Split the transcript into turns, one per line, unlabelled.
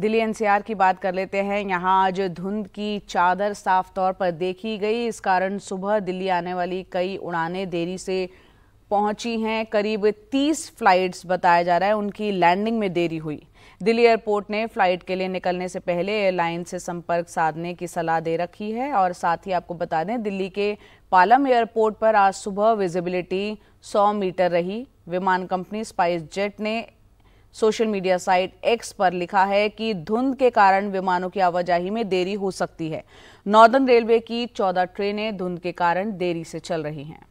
Delhi NCR की बात कर लेते हैं यहाँ आज धुंध की चादर साफ तौर पर देखी गई इस कारण सुबह दिल्ली आने वाली कई उड़ानें देरी से पहुंची हैं करीब 30 फ्लाइट्स बताया जा रहा है उनकी लैंडिंग में देरी हुई दिल्ली एयरपोर्ट ने फ्लाइट के लिए निकलने से पहले एयरलाइन से संपर्क साधने की सलाह दे रखी है और साथ ही आपको बता दें दिल्ली के पालम एयरपोर्ट पर आज सुबह विजिबिलिटी 100 मीटर रही विमान कंपनी स्पाइस जेट ने सोशल मीडिया साइट एक्स पर लिखा है कि धुंध के कारण विमानों की आवाजाही में देरी हो सकती है नॉर्दर्न रेलवे की 14 ट्रेनें धुंध के कारण देरी से चल रही हैं